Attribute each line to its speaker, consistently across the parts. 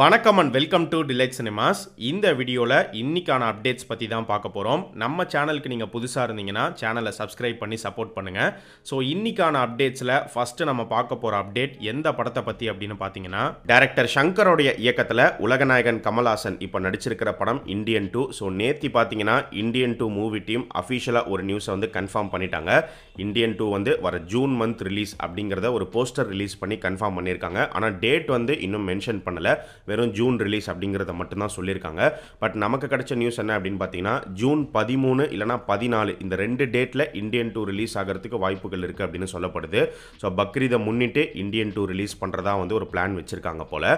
Speaker 1: வணக்கம் and welcome to Delight Cinemas இந்த வீடியோவில் இன்றைக்கான அப்டேட்ஸ் பற்றி தான் பார்க்க போகிறோம் நம்ம சேனலுக்கு நீங்கள் புதுசாக இருந்தீங்கன்னா சேனலை சப்ஸ்கிரைப் பண்ணி சப்போர்ட் பண்ணுங்கள் ஸோ இன்றைக்கான அப்டேட்ஸில் ஃபஸ்ட்டு நம்ம பார்க்க போகிற அப்டேட் எந்த படத்தை பற்றி அப்படின்னு பார்த்தீங்கன்னா டேரக்டர் சங்கரோடைய இயக்கத்தில் உலகநாயகன் கமல்ஹாசன் இப்போ நடிச்சிருக்கிற படம் இந்தியன் டூ ஸோ நேற்று பார்த்தீங்கன்னா இந்தியன் டூ மூவி டீம் அஃபிஷியலாக ஒரு நியூஸை வந்து கன்ஃபார்ம் பண்ணிட்டாங்க இந்தியன் டூ வந்து வர ஜூன் மந்த் ரிலீஸ் அப்படிங்கிறத ஒரு போஸ்டர் ரிலீஸ் பண்ணி கன்ஃபார்ம் பண்ணியிருக்காங்க ஆனால் டேட் வந்து இன்னும் மென்ஷன் பண்ணலை வெறும் ஜூன் ரிலீஸ் அப்படிங்கிறத மட்டும்தான் சொல்லியிருக்காங்க பட் நமக்கு கிடைச்ச நியூஸ் என்ன அப்படின்னு பார்த்தீங்கன்னா ஜூன் பதிமூணு இல்லைனா பதினாலு இந்த ரெண்டு டேட்டில் இந்தியன் டூ ரிலீஸ் ஆகிறதுக்கு வாய்ப்புகள் இருக்குது அப்படின்னு சொல்லப்படுது ஸோ பக்ரீதை முன்னிட்டு இந்தியன் டூ ரிலீஸ் பண்ணுறதா வந்து ஒரு பிளான் வச்சுருக்காங்க போல்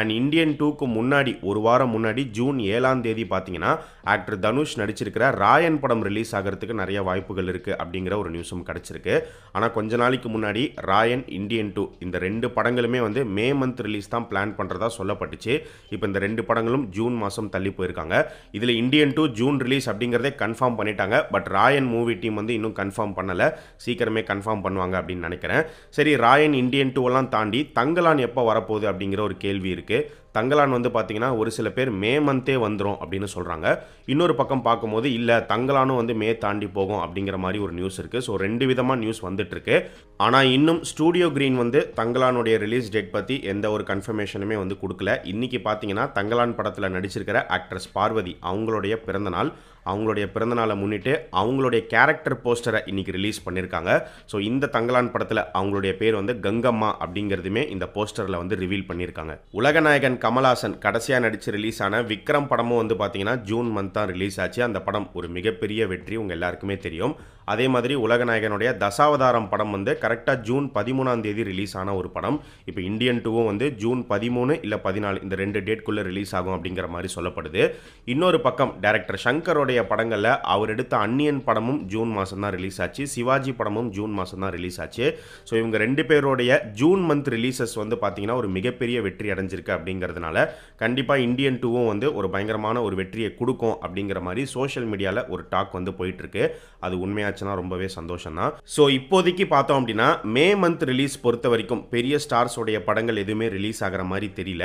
Speaker 1: அண்ட் இந்தியன் டூக்கு முன்னாடி ஒரு வாரம் முன்னாடி ஜூன் ஏழாம் தேதி பார்த்தீங்கன்னா ஆக்டர் தனுஷ் நடிச்சிருக்கிற ராயன் படம் ரிலீஸ் ஆகிறதுக்கு நிறைய வாய்ப்புகள் இருக்குது அப்படிங்கிற ஒரு நியூஸும் கிடச்சிருக்கு ஆனால் கொஞ்ச நாளைக்கு முன்னாடி ராயன் இந்தியன் டூ இந்த ரெண்டு படங்களுமே வந்து மே மந்த் ரிலீஸ் தான் பிளான் பண்ணுறதா சொல்லப்பட்டு போயிடுச்சு இப்போ இந்த ரெண்டு படங்களும் ஜூன் மாதம் தள்ளி போயிருக்காங்க இதில் இந்தியன் டூ ஜூன் ரிலீஸ் அப்படிங்கிறதே கன்ஃபார்ம் பண்ணிட்டாங்க பட் ராயன் மூவி டீம் வந்து இன்னும் கன்ஃபார்ம் பண்ணலை சீக்கிரமே கன்ஃபார்ம் பண்ணுவாங்க அப்படின்னு நினைக்கிறேன் சரி ராயன் இந்தியன் டூவெல்லாம் தாண்டி தங்கலான் எப்போ வரப்போகுது அப்படிங்கிற ஒரு கேள்வி இருக்குது தங்கலான் வந்து பார்த்திங்கன்னா ஒரு சில பேர் மே மந்தே வந்துடும் அப்படின்னு சொல்கிறாங்க இன்னொரு பக்கம் பார்க்கும்போது இல்லை தங்கலானும் வந்து மே தாண்டி போகும் அப்படிங்கிற மாதிரி ஒரு நியூஸ் இருக்குது ஸோ ரெண்டு விதமாக நியூஸ் வந்துட்டுருக்கு ஆனால் இன்னும் ஸ்டூடியோ க்ரீன் வந்து தங்கலானுடைய ரிலீஸ் டேட் பற்றி எந்த ஒரு கன்ஃபர்மேஷனுமே வந்து கொடுக்கல இன்றைக்கி பார்த்தீங்கன்னா தங்கலான் படத்தில் நடிச்சிருக்கிற ஆக்ட்ரஸ் பார்வதி அவங்களுடைய பிறந்தநாள் அவங்களுடைய பிறந்தநாளை முன்னிட்டு அவங்களுடைய கேரக்டர் போஸ்டரை இன்றைக்கி ரிலீஸ் பண்ணியிருக்காங்க ஸோ இந்த தங்கலான் படத்தில் அவங்களுடைய பேர் வந்து கங்கம்மா அப்படிங்கிறதுமே இந்த போஸ்டரில் வந்து ரிவீல் பண்ணியிருக்காங்க உலகநாயகன் கமல்ஹாசன் கடைசியாக நடித்து ரிலீஸ் ஆன விக்ரம் படமும் வந்து பார்த்தீங்கன்னா ஜூன் மந்த் தான் ரிலீஸ் ஆச்சு அந்த படம் ஒரு மிகப்பெரிய வெற்றி உங்கள் எல்லாருக்குமே தெரியும் அதே மாதிரி உலகநாயகனுடைய தசாவதாரம் படம் வந்து கரெக்டாக ஜூன் பதிமூணாம் தேதி ரிலீஸ் ஆன ஒரு படம் இப்போ இந்தியன் டூவும் வந்து ஜூன் பதிமூணு இல்லை பதினாலு இந்த ரெண்டு டேட்குள்ளே ரிலீஸ் ஆகும் அப்படிங்கிற மாதிரி சொல்லப்படுது இன்னொரு பக்கம் டேரக்டர் சங்கரோட அவருடைய படங்களில் அவர் எடுத்த அன்னியன் படமும் ஜூன் மாதம் தான் ரிலீஸ் ஆச்சு சிவாஜி படமும் ஜூன் மாதம் தான் ரிலீஸ் ஆச்சு ஸோ இவங்க ரெண்டு பேருடைய ஜூன் மந்த் ரிலீசஸ் வந்து பார்த்திங்கன்னா ஒரு மிகப்பெரிய வெற்றி அடைஞ்சிருக்கு அப்படிங்கிறதுனால கண்டிப்பாக இந்தியன் டூவும் வந்து ஒரு பயங்கரமான ஒரு வெற்றியை கொடுக்கும் அப்படிங்கிற மாதிரி சோஷியல் மீடியாவில் ஒரு டாக் வந்து போயிட்டுருக்கு அது உண்மையாச்சுன்னா ரொம்பவே சந்தோஷம் தான் ஸோ இப்போதைக்கு பார்த்தோம் அப்படின்னா மே மந்த் ரிலீஸ் பொறுத்த வரைக்கும் பெரிய ஸ்டார்ஸோடைய படங்கள் எதுவுமே ரிலீஸ் ஆகிற மாதிரி தெரியல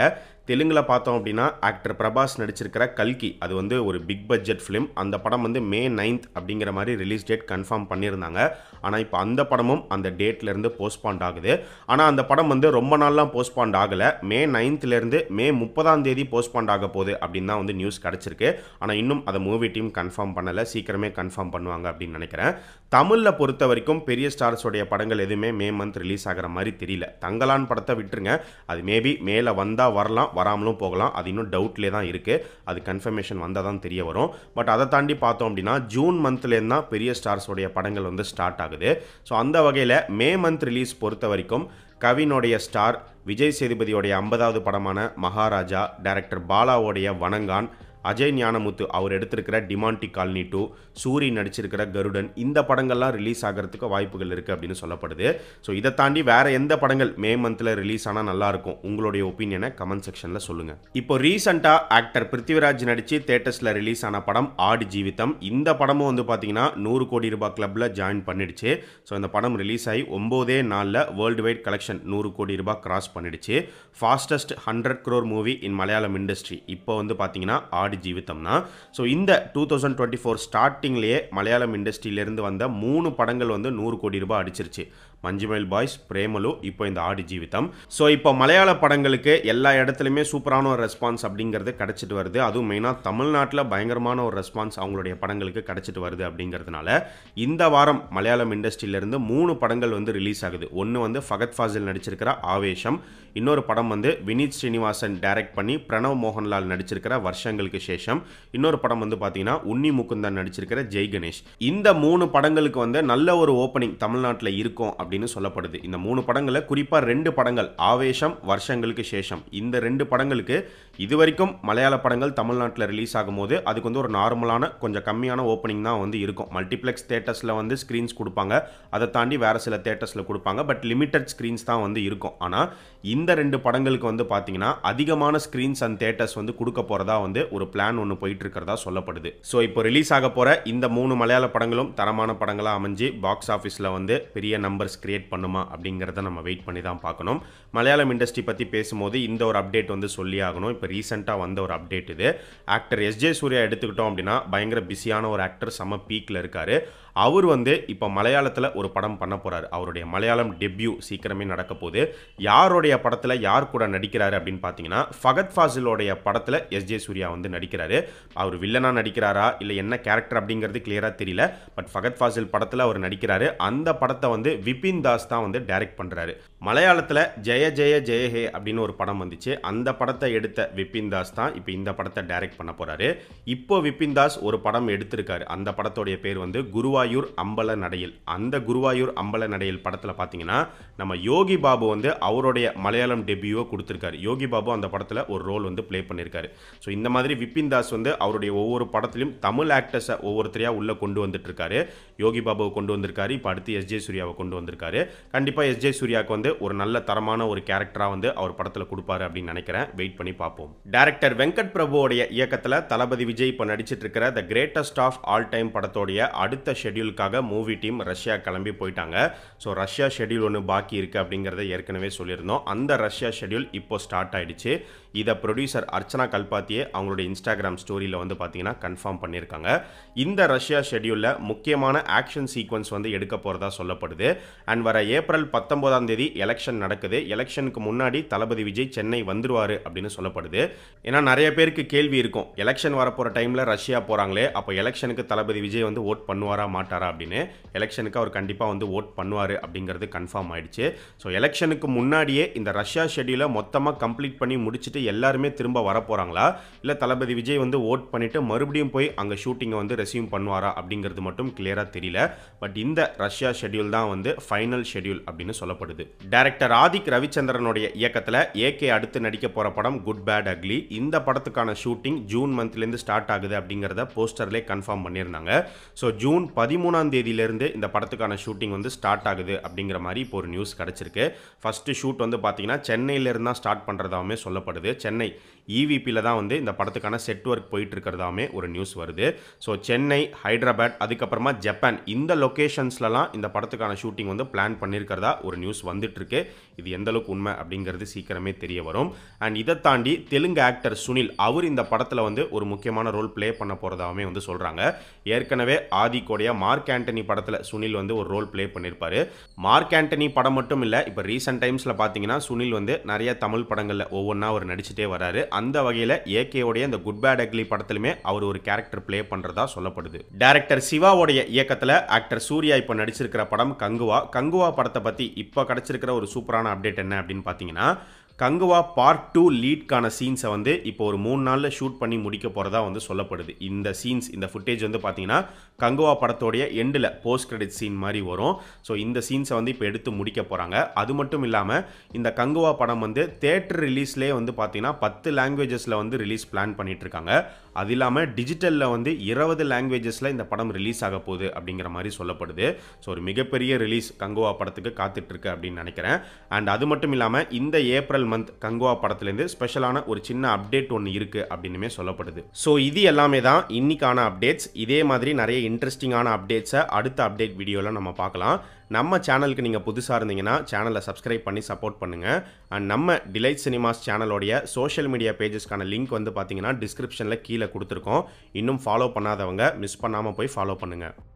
Speaker 1: தெலுங்கில் பார்த்தோம் அப்படின்னா ஆக்டர் பிரபாஸ் நடிச்சிருக்கிற கல்கி அது வந்து ஒரு பிக் பட்ஜெட் ஃபிலிம் அந்த படம் வந்து மே நைன்த் அப்படிங்கிற மாதிரி ரிலீஸ் டேட் கன்ஃபார்ம் பண்ணியிருந்தாங்க ஆனால் இப்போ அந்த படமும் அந்த டேட்லேருந்து போஸ்ட்பாண்ட் ஆகுது ஆனால் அந்த படம் வந்து ரொம்ப நாள்லாம் போஸ்ட்பாண்ட் ஆகலை மே நைன்த்லேருந்து மே முப்பதாம் தேதி போஸ்ட்பாண்ட் ஆக போகுது அப்படின்னு தான் வந்து நியூஸ் கிடச்சிருக்கு ஆனால் இன்னும் அதை மூவி டீம் கன்ஃபார்ம் பண்ணலை சீக்கிரமே கன்ஃபார்ம் பண்ணுவாங்க அப்படின்னு நினைக்கிறேன் தமிழில் பொறுத்த வரைக்கும் பெரிய ஸ்டார்ஸோடைய படங்கள் எதுவுமே மே மந்த் ரிலீஸ் ஆகிற மாதிரி தெரியல தங்கலான் படத்தை விட்டுருங்க அது மேபி மேலே வந்தால் வரலாம் வராமலும் போகலாம் அது இன்னும் டவுட்லேயே தான் இருக்குது அது கன்ஃபர்மேஷன் வந்தால் தான் தெரிய வரும் பட் அதை தாண்டி பார்த்தோம் அப்படின்னா ஜூன் மந்த்லேருந்து தான் பெரிய ஸ்டார்ஸோடைய படங்கள் வந்து ஸ்டார்ட் ஆகுது ஸோ அந்த வகையில் மே மந்த் ரிலீஸ் பொறுத்த வரைக்கும் கவினுடைய ஸ்டார் விஜய் சேதுபதியோடைய ஐம்பதாவது படமான மகாராஜா டைரக்டர் பாலாவோடைய வணங்கான் அஜய் ஞானமுத்து அவர் எடுத்திருக்கிற டிமாண்டி காலனி டூ சூரி நடிச்சிருக்கிற கருடன் இந்த படங்கள்லாம் ரிலீஸ் ஆகிறதுக்கு வாய்ப்புகள் இருக்குது அப்படின்னு சொல்லப்படுது ஸோ இதை தாண்டி வேறு எந்த படங்கள் மே மந்தில் ரிலீஸ் ஆனால் நல்லாயிருக்கும் உங்களுடைய ஒப்பீனியனை கமெண்ட் செக்ஷனில் சொல்லுங்கள் இப்போ ரீசெண்டாக ஆக்டர் பிருத்திவிராஜ் நடித்து தேட்டர்ஸில் ரிலீஸ் ஆன படம் ஆடு ஜீவிதம் இந்த படமும் வந்து பார்த்தீங்கன்னா நூறு கோடி ரூபாய் கிளப்பில் ஜாயின் பண்ணிடுச்சு ஸோ இந்த படம் ரிலீஸ் ஆகி ஒம்போதே நாளில் வேர்ல்டு வைட் கலெக்ஷன் நூறு கோடி ரூபாய் கிராஸ் பண்ணிடுச்சு fastest hundred crore movie in Malayalam industry இப்போ வந்து பார்த்தீங்கன்னா ஆடி నాడి జీవితంనా ஸோ இந்த டூ தௌசண்ட் டுவெண்ட்டி ஃபோர் ஸ்டார்டிங்லேயே மலையாளம் இண்டஸ்ட்ரியிலேருந்து வந்த மூணு படங்கள் வந்து நூறு கோடி ரூபாய் அடிச்சிருச்சு மஞ்சுமயில் பாய்ஸ் பிரேமலு இப்போ இந்த ஆடி ஜீவிதம் ஸோ இப்போ மலையாள படங்களுக்கு எல்லா இடத்துலையுமே சூப்பரான ஒரு ரெஸ்பான்ஸ் அப்படிங்கிறது கிடச்சிட்டு வருது அதுவும் மெயினாக தமிழ்நாட்டில் பயங்கரமான ஒரு ரெஸ்பான்ஸ் அவங்களுடைய படங்களுக்கு கிடச்சிட்டு வருது அப்படிங்கிறதுனால இந்த வாரம் மலையாளம் இண்டஸ்ட்ரியிலேருந்து மூணு படங்கள் வந்து ரிலீஸ் ஆகுது ஒன்று வந்து ஃபகத் ஃபாசில் நடிச்சிருக்கிற ஆவேஷம் இன்னொரு படம் வந்து வினீத் ஸ்ரீனிவாசன் டைரக்ட் பண்ணி பிரணவ் மோகன்லால் நடிச்சிருக்கிற வருஷங்களுக்கு விசேஷம் இன்னொரு படம் வந்து பார்த்தீங்கன்னா உன்னி முகுந்தன் நடிச்சிருக்கிற ஜெய் கணேஷ் இந்த மூணு படங்களுக்கு வந்து நல்ல ஒரு ஓப்பனிங் தமிழ்நாட்டில் இருக்கும் அப்படின்னு சொல்லப்படுது இந்த மூணு படங்களை குறிப்பாக ரெண்டு படங்கள் ஆவேஷம் வருஷங்களுக்கு சேஷம் இந்த ரெண்டு படங்களுக்கு இதுவரைக்கும் மலையாள படங்கள் தமிழ்நாட்டில் ரிலீஸ் ஆகும்போது அதுக்கு வந்து ஒரு நார்மலான கொஞ்சம் கம்மியான ஓப்பனிங் தான் வந்து இருக்கும் மல்டிப்ளெக்ஸ் தேட்டர்ஸில் வந்து ஸ்க்ரீன்ஸ் கொடுப்பாங்க அதை தாண்டி வேறு சில தேட்டர்ஸில் கொடுப்பாங்க பட் லிமிட்டட் ஸ்க்ரீன்ஸ் தான் வந்து இருக்கும் ஆனால் இந்த ரெண்டு படங்களுக்கு வந்து பார்த்தீங்கன்னா அதிகமான ஸ்க்ரீன்ஸ் அண்ட் தேட்டர்ஸ் வந்து கொடுக்க போகிறதா வந்து ஒரு பிளான் ஒன்று போயிட்டு இருக்கிறதா சொல்லப்படுது ஸோ இப்போ ரிலீஸ் ஆக போகிற இந்த மூணு மலையாள படங்களும் தரமான படங்களாக அமைஞ்சு பாக்ஸ் ஆஃபீஸில் வந்து பெரிய நம்பர்ஸ் கிரியேட் பண்ணுமா அப்படிங்கிறத நம்ம வெயிட் பண்ணி தான் பார்க்கணும் மலையாளம் இண்டஸ்ட்ரி பற்றி பேசும்போது இந்த ஒரு அப்டேட் வந்து சொல்லி ஆகணும் இப்போ ரீசெண்டாக வந்த ஒரு அப்டேட் இது ஆக்டர் எஸ் ஜே சூர்யா எடுத்துக்கிட்டோம் அப்படின்னா பயங்கர பிஸியான ஒரு ஆக்டர் செம்ம பீக்கில் இருக்கார் அவர் வந்து இப்போ மலையாளத்தில் ஒரு படம் பண்ண போகிறார் அவருடைய மலையாளம் டெப்யூ சீக்கிரமே நடக்க போகுது யாருடைய படத்தில் யார் கூட நடிக்கிறாரு அப்படின்னு பார்த்தீங்கன்னா ஃபகத் ஃபாசிலோடைய படத்தில் எஸ் ஜே சூர்யா வந்து நடி நடிக்கிறாரு அவர் வில்லனாக நடிக்கிறாரா இல்லை என்ன கேரக்டர் அப்படிங்கிறது கிளியராக தெரியல பட் ஃபகத் ஃபாசில் படத்தில் அவர் நடிக்கிறாரு அந்த படத்தை வந்து விபின் தாஸ் தான் வந்து டைரக்ட் பண்ணுறாரு மலையாளத்தில் ஜெய ஜெய ஜெய ஹே அப்படின்னு ஒரு படம் வந்துச்சு அந்த படத்தை எடுத்த விபின் தாஸ் தான் இப்போ இந்த படத்தை டைரக்ட் பண்ண போகிறாரு இப்போ விபின் தாஸ் ஒரு படம் எடுத்திருக்காரு அந்த படத்தோடைய பேர் வந்து குருவாயூர் அம்பல நடையில் அந்த குருவாயூர் அம்பல நடையில் படத்தில் பார்த்தீங்கன்னா நம்ம யோகி பாபு வந்து அவருடைய மலையாளம் டெபியூவை கொடுத்துருக்காரு யோகி பாபு அந்த படத்தில் ஒரு ரோல் வந்து ப்ளே பண்ணியிருக்காரு ஸோ இந்த மாதிரி விபின் தாஸ் வந்து அவருடைய ஒவ்வொரு படத்திலையும் தமிழ் ஆக்டர்ஸை ஒவ்வொருத்தரையாக உள்ளே கொண்டு இருக்காரு யோகி பாபாவை கொண்டு வந்திருக்காரு இப்போ அடுத்து எஸ் ஜே சூர்யாவை கொண்டு வந்திருக்காரு கண்டிப்பாக எஸ் ஜே சூர்யாவுக்கு வந்து ஒரு நல்ல தரமான ஒரு கேரக்டராக வந்து அவர் படத்தில் கொடுப்பாரு அப்படின்னு நினைக்கிறேன் வெயிட் பண்ணி பார்ப்போம் டேரக்டர் வெங்கட் பிரபுவோடைய இயக்கத்தில் தளபதி விஜய் இப்போ நடிச்சிட்டு இருக்கிற the greatest of all time படத்தோடைய அடுத்த ஷெடியூலுக்காக மூவி டீம் ரஷ்யா கிளம்பி போயிட்டாங்க ஸோ ரஷ்யா ஷெடியூல் ஒன்று பாக்கி இருக்குது அப்படிங்கிறத ஏற்கனவே சொல்லியிருந்தோம் அந்த ரஷ்யா ஷெடியூல் இப்போ ஸ்டார்ட் ஆயிடுச்சு இதை ப்ரொடியூசர் அர்ச்சனா கல்பாத்தியே அவங்களுடைய இன்ஸ்டாகிராம் ஸ்டோரியில் வந்து பார்த்தீங்கன்னா கன்ஃபார்ம் பண்ணியிருக்காங்க இந்த ரஷ்யா ஷெடியூலில் முக்கியமான ஆக்ஷன் சீக்வன்ஸ் வந்து எடுக்க போகிறதா சொல்லப்படுது அண்ட் வர ஏப்ரல் பத்தொம்போதாம் தேதி எலெக்ஷன் நடக்குது எலெக்ஷனுக்கு முன்னாடி தளபதி விஜய் சென்னை வந்துருவார் அப்படின்னு சொல்லப்படுது ஏன்னா நிறைய பேருக்கு கேள்வி இருக்கும் எலெக்ஷன் வரப்போகிற டைமில் ரஷ்யா போகிறாங்களே அப்போ எலெக்ஷனுக்கு தளபதி விஜய் வந்து ஓட் பண்ணுவாரா மாட்டாரா அப்படின்னு எலெக்ஷனுக்கு அவர் கண்டிப்பாக வந்து ஓட் பண்ணுவார் அப்படிங்கிறது கன்ஃபார்ம் ஆயிடுச்சு ஸோ எலெக்ஷனுக்கு முன்னாடியே இந்த ரஷ்யா ஷெடியூலை மொத்தமாக கம்ப்ளீட் பண்ணி முடிச்சுட்டு எல்லாருமே திரும்ப வரப்போகிறாங்களா இல்லை தளபதி விஜய் வந்து ஓட் பண்ணிவிட்டு மறுபடியும் போய் அங்கே ஷூட்டிங்கை வந்து ரெசியூம் பண்ணுவாரா அப்படிங்கிறது மட்டும் கிளியராக தெரியல பட் இந்த ரஷ்யா ஷெடியூல் தான் வந்து ஃபைனல் ஷெடியூல் அப்படின்னு சொல்லப்படுது டேரக்டர் ஆதிக் ரவிச்சந்திரனுடைய இயக்கத்தில் ஏகே அடுத்து நடிக்க போகிற படம் குட் பேட் அக்லி இந்த படத்துக்கான ஷூட்டிங் ஜூன் மந்த்லேருந்து ஸ்டார்ட் ஆகுது அப்படிங்கிறத போஸ்டர்லேயே கன்ஃபார்ம் பண்ணியிருந்தாங்க ஸோ ஜூன் பதிமூணாம் தேதியிலேருந்து இந்த படத்துக்கான ஷூட்டிங் வந்து ஸ்டார்ட் ஆகுது அப்படிங்கிற மாதிரி இப்போ ஒரு நியூஸ் கிடச்சிருக்கு ஃபஸ்ட்டு ஷூட் வந்து பார்த்தீங்கன்னா சென்னையிலேருந்து தான் ஸ்டார்ட் பண்ணுறதாவே சொல்லப்படுது சென்னை இவிபியில் e தான் வந்து இந்த படத்துக்கான செட் ஒர்க் போயிட்டு இருக்கிறதாமே ஒரு நியூஸ் வருது ஸோ சென்னை ஹைதராபாத் அதுக்கப்புறமா ஜப்பான் இந்த லொக்கேஷன்ஸ்லலாம் இந்த படத்துக்கான ஷூட்டிங் வந்து பிளான் பண்ணியிருக்கிறதா ஒரு நியூஸ் வந்துட்டுருக்கு இது எந்த அளவுக்கு உண்மை அப்படிங்கிறது சீக்கிரமே தெரிய வரும் அண்ட் இதை தாண்டி தெலுங்கு ஆக்டர் சுனில் அவர் இந்த படத்தில் வந்து ஒரு முக்கியமான ரோல் ப்ளே பண்ண போகிறதாவே வந்து சொல்கிறாங்க ஏற்கனவே ஆதி கோடையா மார்க் ஆண்டனி படத்தில் சுனில் வந்து ஒரு ரோல் ப்ளே பண்ணியிருப்பார் மார்க் ஆண்டனி படம் மட்டும் இல்லை இப்போ ரீசெண்ட் டைம்ஸில் பார்த்தீங்கன்னா சுனில் வந்து நிறைய தமிழ் படங்களில் ஒவ்வொன்றா ஒரு நடிச்சு நடிச்சுட்டே வராரு அந்த வகையில் ஏகேவுடைய அந்த குட் பேட் அக்லி படத்திலுமே அவர் ஒரு கேரக்டர் பிளே பண்ணுறதா சொல்லப்படுது டேரக்டர் சிவாவுடைய இயக்கத்தில் ஆக்டர் சூர்யா இப்போ நடிச்சிருக்கிற படம் கங்குவா கங்குவா படத்தை பற்றி இப்போ கிடச்சிருக்கிற ஒரு சூப்பரான அப்டேட் என்ன அப்படின்னு பார்த்தீங்கன்னா கங்குவா பார்ட் டூ லீட்கான சீன்ஸை வந்து இப்போ ஒரு மூணு நாளில் ஷூட் பண்ணி முடிக்க போகிறதா வந்து சொல்லப்படுது இந்த சீன்ஸ் இந்த ஃபுட்டேஜ் வந்து பார்த்தீங்கன்னா கங்குவா படத்தோடைய எண்டில் போஸ்ட் கிரெடிட் சீன் மாதிரி வரும் ஸோ இந்த சீன்ஸை வந்து இப்போ எடுத்து முடிக்க போகிறாங்க அது மட்டும் இல்லாமல் இந்த கங்குவா படம் வந்து தேட்டர் ரிலீஸ்லேயே வந்து பார்த்தீங்கன்னா பத்து லாங்குவேஜஸில் வந்து ரிலீஸ் பிளான் பண்ணிகிட்ருக்காங்க அது இல்லாமல் டிஜிட்டலில் வந்து இருபது லாங்குவேஜஸில் இந்த படம் ரிலீஸ் ஆக போகுது அப்படிங்கிற மாதிரி சொல்லப்படுது ஸோ ஒரு மிகப்பெரிய ரிலீஸ் கங்குவா படத்துக்கு காத்துட்ருக்கு அப்படின்னு நினைக்கிறேன் அண்ட் அது மட்டும் இல்லாமல் இந்த ஏப்ரல் மந்த் கங்குவா படத்துலேருந்து ஸ்பெஷலான ஒரு சின்ன அப்டேட் ஒன்று இருக்குது அப்படின்னுமே சொல்லப்படுது ஸோ இது எல்லாமே தான் இன்னைக்கான அப்டேட்ஸ் இதே மாதிரி நிறைய இன்ட்ரெஸ்டிங்கான அப்டேட்ஸை அடுத்த அப்டேட் வீடியோவில் நம்ம பார்க்கலாம் நம்ம சேனலுக்கு நீங்கள் புதுசாக இருந்தீங்கன்னா சேனலை சப்ஸ்கிரைப் பண்ணி சப்போர்ட் பண்ணுங்கள் அண்ட் நம்ம டிலைட் சினிமாஸ் சேனலோடைய சோஷியல் மீடியா பேஜஸ்க்கான லிங்க் வந்து பார்த்தீங்கன்னா டிஸ்கிரிப்ஷனில் கீழே கொடுத்துருக்கோம் இன்னும் ஃபாலோ பண்ணாதவங்க மிஸ் பண்ணாமல் போய் ஃபாலோ பண்ணுங்கள்